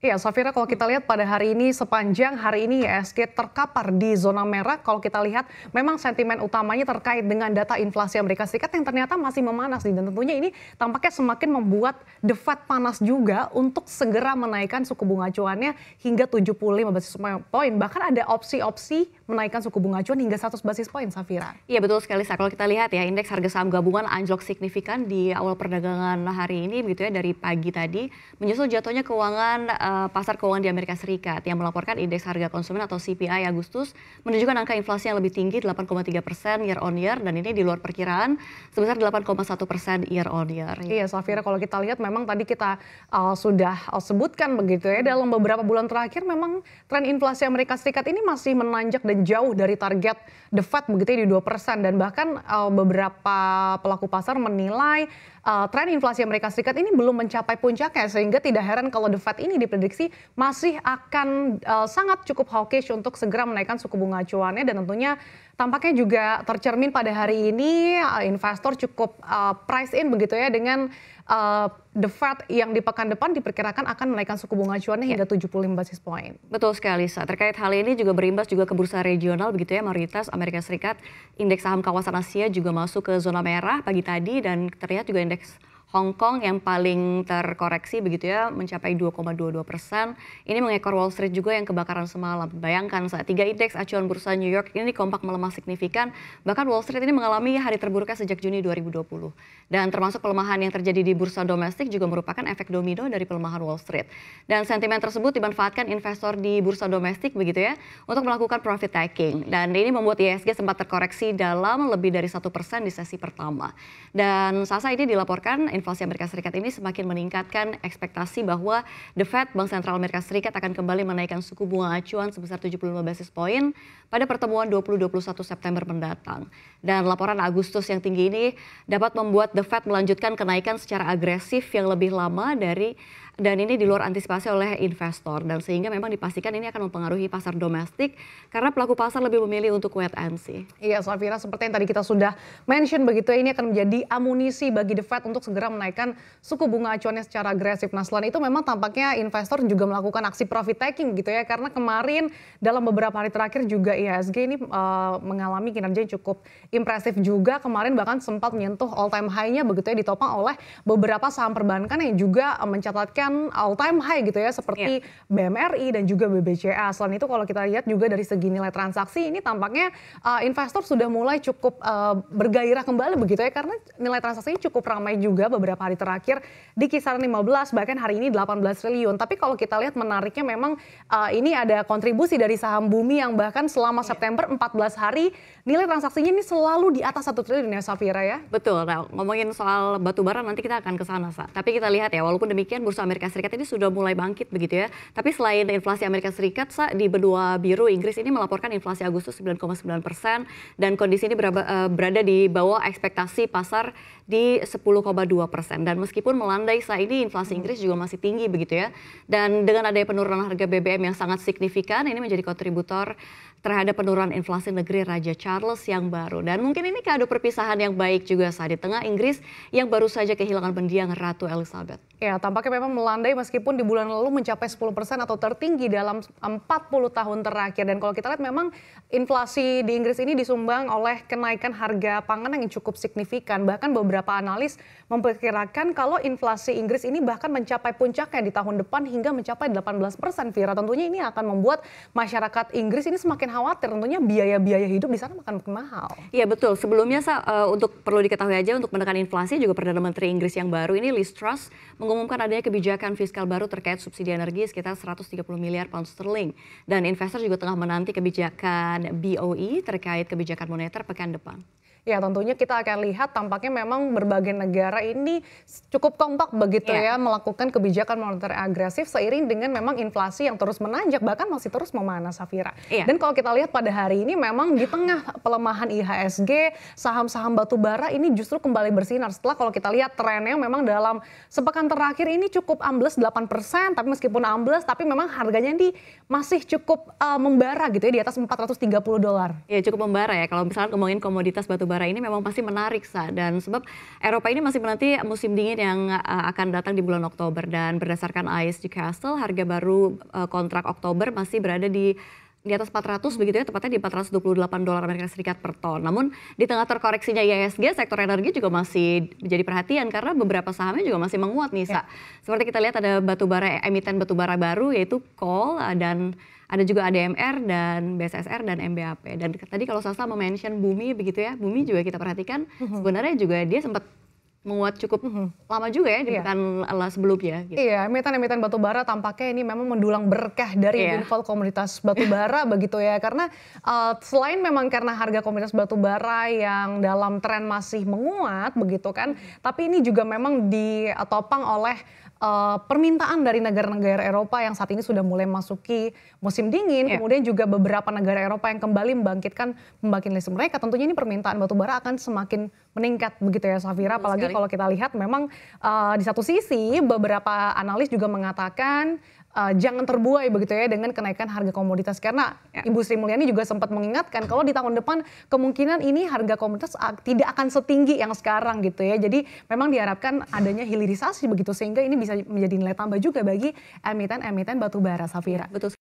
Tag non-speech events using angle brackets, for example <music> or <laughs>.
Iya, Safira kalau kita lihat pada hari ini sepanjang hari ini ISG ya, terkapar di zona merah. Kalau kita lihat memang sentimen utamanya terkait dengan data inflasi Amerika Serikat yang ternyata masih memanas dan tentunya ini tampaknya semakin membuat The Fed panas juga untuk segera menaikkan suku bunga acuannya hingga 75 basis point. Bahkan ada opsi-opsi menaikkan suku bunga acuan hingga 100 basis point, Safira. Iya, betul sekali. Sa. Kalau kita lihat ya indeks harga saham gabungan anjlok signifikan di awal perdagangan hari ini begitu ya dari pagi tadi menyusul jatuhnya keuangan eh, uh, pasar keuangan di Amerika Serikat yang melaporkan indeks harga konsumen atau CPI Agustus menunjukkan angka inflasi yang lebih tinggi 8,3 persen year on year dan ini di luar perkiraan sebesar 8,1 persen year on year. Iya, Safira kalau kita lihat memang tadi kita uh, sudah uh, sebutkan begitu ya dalam beberapa bulan terakhir memang tren inflasi Amerika Serikat ini masih menanjak dan jauh dari target The Fed begitu ya di 2 persen dan bahkan uh, beberapa pelaku pasar menilai uh, tren inflasi Amerika Serikat ini belum mencapai puncaknya sehingga tidak heran kalau The Fed ini diprediksi diprediksi masih akan uh, sangat cukup hawkish untuk segera menaikkan suku bunga acuannya dan tentunya tampaknya juga tercermin pada hari ini uh, investor cukup uh, price in begitu ya dengan uh, The Fed yang di pekan depan diperkirakan akan menaikkan suku bunga acuannya ya. hingga 75 basis point. Betul sekali, Sa. Terkait hal ini juga berimbas juga ke bursa regional begitu ya, mayoritas Amerika Serikat, indeks saham kawasan Asia juga masuk ke zona merah pagi tadi dan terlihat juga indeks Hong Kong yang paling terkoreksi begitu ya mencapai 2,22 persen. Ini mengekor Wall Street juga yang kebakaran semalam. Bayangkan saat tiga indeks acuan bursa New York ini kompak melemah signifikan. Bahkan Wall Street ini mengalami hari terburuknya sejak Juni 2020. Dan termasuk pelemahan yang terjadi di bursa domestik juga merupakan efek domino dari pelemahan Wall Street. Dan sentimen tersebut dimanfaatkan investor di bursa domestik begitu ya untuk melakukan profit taking. Dan ini membuat ISG sempat terkoreksi dalam lebih dari satu persen di sesi pertama. Dan Sasa ini dilaporkan inflasi Amerika Serikat ini semakin meningkatkan ekspektasi bahwa The Fed, Bank Sentral Amerika Serikat akan kembali menaikkan suku bunga acuan sebesar 75 basis poin pada pertemuan 20-21 September mendatang. Dan laporan Agustus yang tinggi ini dapat membuat The Fed melanjutkan kenaikan secara agresif yang lebih lama dari dan ini di luar antisipasi oleh investor dan sehingga memang dipastikan ini akan mempengaruhi pasar domestik karena pelaku pasar lebih memilih untuk wait and see. Iya, Safira seperti yang tadi kita sudah mention begitu ya ini akan menjadi amunisi bagi The Fed untuk segera menaikkan suku bunga acuannya secara agresif. Nah selain itu memang tampaknya investor juga melakukan aksi profit taking gitu ya karena kemarin dalam beberapa hari terakhir juga IHSG ini uh, mengalami kinerja yang cukup impresif juga kemarin bahkan sempat menyentuh all time high-nya begitu ya ditopang oleh beberapa saham perbankan yang juga mencatatkan all time high gitu ya seperti yeah. BMRI dan juga BBCA. Selain itu kalau kita lihat juga dari segi nilai transaksi ini tampaknya uh, investor sudah mulai cukup uh, bergairah kembali begitu ya karena nilai transaksinya cukup ramai juga beberapa hari terakhir di kisaran 15 bahkan hari ini 18 triliun. Tapi kalau kita lihat menariknya memang uh, ini ada kontribusi dari saham Bumi yang bahkan selama iya. September 14 hari nilai transaksinya ini selalu di atas satu triliun ya Safira ya. Betul. Nah, ngomongin soal batu bara nanti kita akan ke sana Sa. Tapi kita lihat ya walaupun demikian bursa Amerika Serikat ini sudah mulai bangkit begitu ya. Tapi selain inflasi Amerika Serikat Sa di benua biru Inggris ini melaporkan inflasi Agustus 9,9 persen dan kondisi ini eh, berada di bawah ekspektasi pasar di 10,2 persen. Dan meskipun melandai saat ini, inflasi hmm. Inggris juga masih tinggi begitu ya. Dan dengan adanya penurunan harga BBM yang sangat signifikan, ini menjadi kontributor terhadap penurunan inflasi negeri Raja Charles yang baru. Dan mungkin ini kado perpisahan yang baik juga saat di tengah Inggris yang baru saja kehilangan pendiang Ratu Elizabeth. Ya, tampaknya memang melandai meskipun di bulan lalu mencapai 10 persen atau tertinggi dalam 40 tahun terakhir. Dan kalau kita lihat memang inflasi di Inggris ini disumbang oleh kenaikan harga pangan yang cukup signifikan. Bahkan beberapa analis memperkirakan kalau inflasi Inggris ini bahkan mencapai puncaknya di tahun depan hingga mencapai 18 persen, Vira. Tentunya ini akan membuat masyarakat Inggris ini semakin makin khawatir tentunya biaya-biaya hidup di sana makin mahal. Iya betul. Sebelumnya Sa, uh, untuk perlu diketahui aja untuk menekan inflasi juga Perdana Menteri Inggris yang baru ini Liz Truss mengumumkan adanya kebijakan fiskal baru terkait subsidi energi sekitar 130 miliar pound sterling dan investor juga tengah menanti kebijakan BOE terkait kebijakan moneter pekan depan. Ya tentunya kita akan lihat tampaknya memang berbagai negara ini cukup kompak begitu yeah. ya melakukan kebijakan moneter agresif seiring dengan memang inflasi yang terus menanjak bahkan masih terus memanas Safira. Yeah. Dan kalau kita kita lihat pada hari ini memang di tengah pelemahan IHSG, saham-saham batubara ini justru kembali bersinar. Setelah kalau kita lihat trennya memang dalam sepekan terakhir ini cukup ambles 8%, tapi meskipun ambles, tapi memang harganya ini masih cukup uh, membara gitu ya, di atas 430 dolar. Ya cukup membara ya, kalau misalnya ngomongin komoditas batubara ini memang pasti menarik, sah Dan sebab Eropa ini masih menanti musim dingin yang uh, akan datang di bulan Oktober. Dan berdasarkan ISG Castle, harga baru uh, kontrak Oktober masih berada di di atas 400 begitu ya tepatnya di 428 dolar Amerika Serikat per ton. Namun di tengah terkoreksinya IHSG sektor energi juga masih menjadi perhatian karena beberapa sahamnya juga masih menguat nih, ya. Sa. Ya. Seperti kita lihat ada batubara eh, emiten batubara baru yaitu coal eh, dan ada juga ADMR dan BSSR dan MBAP. Dan tadi kalau Sasa mention Bumi begitu ya, Bumi juga kita perhatikan mm-hmm. sebenarnya juga dia sempat menguat cukup mm -hmm. lama juga ya di yeah. pekan sebelumnya. Gitu. Iya, emiten-emiten batubara tampaknya ini memang mendulang berkah dari yeah. windfall komoditas batu <laughs> begitu ya. Karena uh, selain memang karena harga komunitas batubara yang dalam tren masih menguat begitu kan, tapi ini juga memang ditopang oleh uh, permintaan dari negara-negara Eropa yang saat ini sudah mulai masuki musim dingin, yeah. kemudian juga beberapa negara Eropa yang kembali membangkitkan pembangkit listrik mereka, tentunya ini permintaan batu bara akan semakin meningkat begitu ya Safira. Apalagi kalau kita lihat memang uh, di satu sisi beberapa analis juga mengatakan uh, jangan terbuai begitu ya dengan kenaikan harga komoditas karena ya. Ibu Sri Mulyani juga sempat mengingatkan kalau di tahun depan kemungkinan ini harga komoditas ah, tidak akan setinggi yang sekarang gitu ya. Jadi memang diharapkan adanya hilirisasi begitu sehingga ini bisa menjadi nilai tambah juga bagi emiten-emiten batu bara Safira. Iya, betul.